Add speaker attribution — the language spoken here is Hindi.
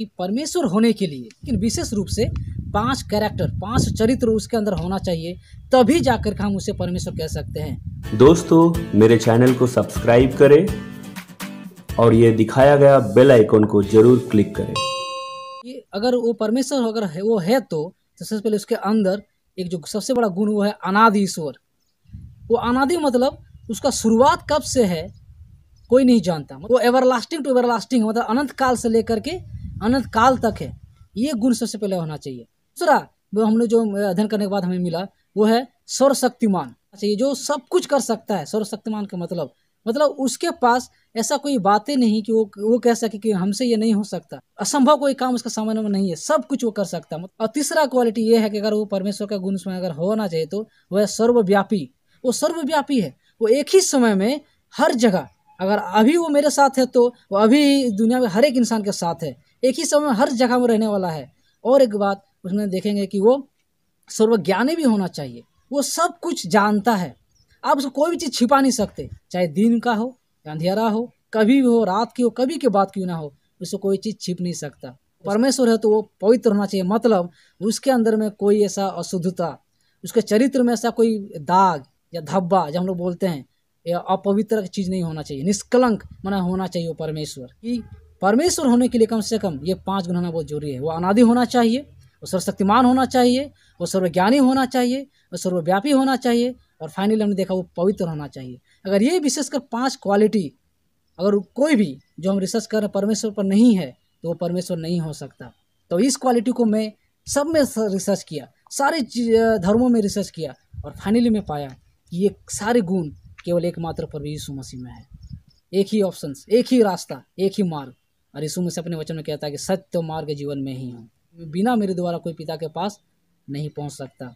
Speaker 1: कि परमेश्वर होने के लिए लेकिन विशेष रूप से पांच कैरेक्टर पांच चरित्र उसके अंदर होना चाहिए तभी जाकर हम उसे परमेश्वर कह सकते हैं
Speaker 2: दोस्तों मेरे चैनल को सब्सक्राइब करें और ये दिखाया गया बेल आइकॉन को जरूर क्लिक करें
Speaker 1: कि अगर वो परमेश्वर अगर है वो है तो, तो सबसे पहले उसके अंदर एक जो सबसे बड़ा गुण वो है अनादि ईश्वर वो अनादि मतलब उसका शुरुआत कब से है कोई नहीं जानता वो एवरलास्टिंग टू एवरलास्टिंग मतलब अनंत काल से लेकर के अनंत काल तक है ये गुण सबसे पहले होना चाहिए दूसरा जो हमने जो अध्ययन करने के बाद हमें मिला वो है सर्वशक्तिमान चाहिए अच्छा, जो सब कुछ कर सकता है सर्वशक्तिमान का मतलब मतलब उसके पास ऐसा कोई बातें नहीं कि वो वो कह सके कि हमसे ये नहीं हो सकता असंभव कोई काम उसका सामान्य में नहीं है सब कुछ वो कर सकता है और तीसरा क्वालिटी ये है कि अगर वो परमेश्वर का गुण उसमें अगर होना चाहिए तो वह सर्वव्यापी वो सर्वव्यापी है वो एक ही समय में हर जगह अगर अभी वो मेरे साथ है तो वो अभी दुनिया में हर एक इंसान के साथ है एक ही समय हर जगह में रहने वाला है और एक बात उसमें देखेंगे कि वो सर्वज्ञानी भी होना चाहिए वो सब कुछ जानता है आप उसको कोई भी चीज़ छिपा नहीं सकते चाहे दिन का हो या अंधेरा हो कभी भी हो रात की हो कभी की बात क्यों ना हो उसको कोई चीज़ छिप नहीं सकता परमेश्वर है तो वो पवित्र होना चाहिए मतलब उसके अंदर में कोई ऐसा अशुद्धता उसके चरित्र में ऐसा कोई दाग या धब्बा जो हम लोग बोलते हैं या अपवित्र चीज़ नहीं होना चाहिए निष्कलंक मना होना चाहिए वो परमेश्वर कि परमेश्वर होने के लिए कम से कम ये पाँच गुण होना बहुत जरूरी है वो अनादि होना चाहिए वो सर्वशक्तिमान होना चाहिए वो सर्वज्ञानी होना चाहिए वो सर्वव्यापी होना चाहिए और फाइनली हमने देखा वो पवित्र होना चाहिए अगर ये विशेषकर पाँच क्वालिटी अगर कोई भी जो हम रिसर्च कर रहे हैं परमेश्वर पर नहीं है तो वो परमेश्वर नहीं हो सकता तो इस क्वालिटी को मैं सब में रिसर्च किया सारे धर्मों में रिसर्च किया और फाइनली मैं पाया कि ये सारे गुण केवल एकमात्र प्रभु यीशु मसीह में है एक ही ऑप्शन एक ही रास्ता एक ही मार्ग और यीशु मसीह अपने वचन में कहता है कि सत्य मार्ग जीवन में ही हूँ बिना मेरे द्वारा कोई पिता के पास नहीं पहुँच सकता